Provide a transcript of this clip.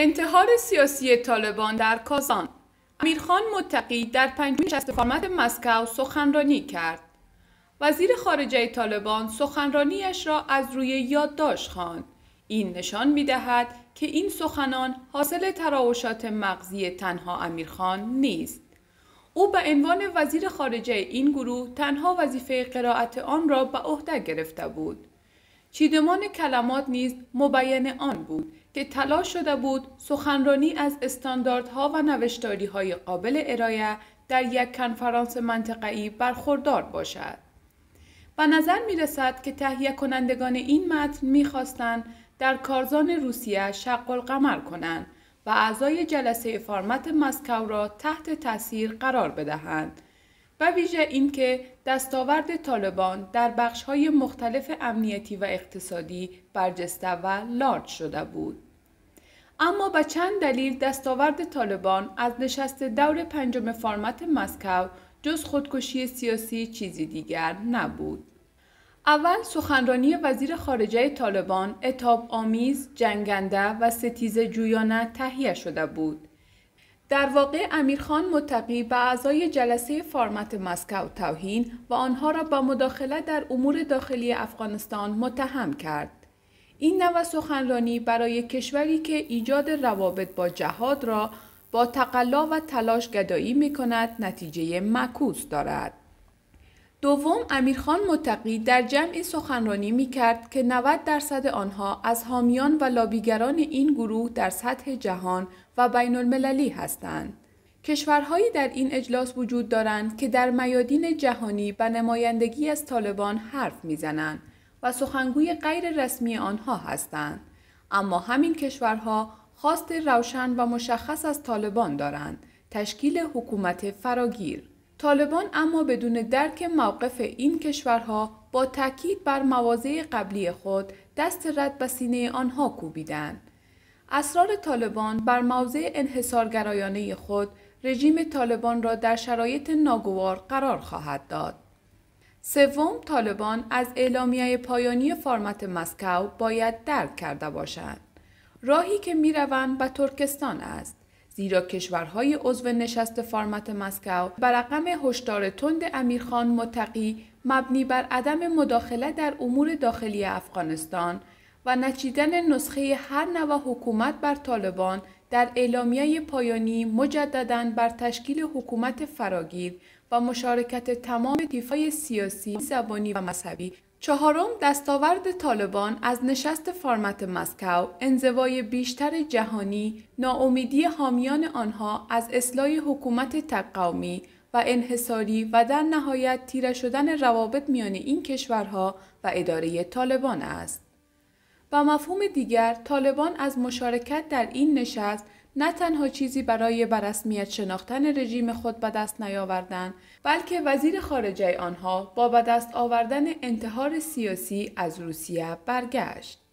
انتحار سیاسی طالبان در کازان امیرخان متقی در پنجمین نشست فرمت مسکو سخنرانی کرد وزیر خارجه طالبان سخنرانیش را از روی یادداشت خواند این نشان میدهد که این سخنان حاصل تراوشات مغزی تنها امیرخان نیست او به عنوان وزیر خارجه این گروه تنها وظیفه قرائت آن را به عهده گرفته بود چیدمان کلمات نیز مبین آن بود که تلاش شده بود سخنرانی از استانداردها و های قابل ارائه در یک کنفرانس منطقه‌ای برخوردار باشد. به نظر می رسد که تهیه کنندگان این متن می خواستن در کارزان روسیه شق القمر کنند و اعضای جلسه فرمت مسکو را تحت تاثیر قرار بدهند و ویژه اینکه دستاورد طالبان در بخش‌های مختلف امنیتی و اقتصادی برجسته و لارج شده بود. اما به چند دلیل دستاورد طالبان از نشست دور پنجم فرمت مسکو جز خودکشی سیاسی چیزی دیگر نبود. اول سخنرانی وزیر خارجه طالبان اتاب آمیز، جنگنده و ستیز جویانه تهیه شده بود. در واقع امیرخان متقی به اعضای جلسه فارمت مسکو توهین و آنها را با مداخله در امور داخلی افغانستان متهم کرد. این نوع سخنرانی برای کشوری که ایجاد روابط با جهاد را با تقلا و تلاش گدایی می کند نتیجه مکوس دارد. دوم امیرخان متقی در جمعی سخنرانی می کرد که 90 درصد آنها از حامیان و لابیگران این گروه در سطح جهان و بین المللی هستند. کشورهایی در این اجلاس وجود دارند که در میادین جهانی به نمایندگی از طالبان حرف میزنند و سخنگوی غیر رسمی آنها هستند اما همین کشورها خواست روشن و مشخص از طالبان دارند تشکیل حکومت فراگیر طالبان اما بدون درک موقف این کشورها با تاکید بر مواضع قبلی خود دست رد به سینه آنها کوبیدند اصرار طالبان بر موضع انحصارگرایانه خود رژیم طالبان را در شرایط ناگوار قرار خواهد داد سوم طالبان از اعلامیه پایانی فرمت مسکو باید درک کرده باشند راهی که میروند به ترکستان است زیرا کشورهای عضو نشست فرمت مسکو بر رقم هشدار تند امیرخان متقی مبنی بر عدم مداخله در امور داخلی افغانستان و نچیدن نسخه هر نوع حکومت بر طالبان در اعلامیه پایانی مجددا بر تشکیل حکومت فراگیر و مشارکت تمام دیفای سیاسی، زبانی و مذهبی چهارم دستاورد طالبان از نشست فارمت مسکو انزوای بیشتر جهانی ناامیدی حامیان آنها از اصلاح حکومت تقومی و انحصاری و در نهایت تیره شدن روابط میان این کشورها و اداره طالبان است و مفهوم دیگر طالبان از مشارکت در این نشست نه تنها چیزی برای برسمیت شناختن رژیم خود به دست نیاوردند بلکه وزیر خارجه آنها با به دست آوردن انتحار سیاسی از روسیه برگشت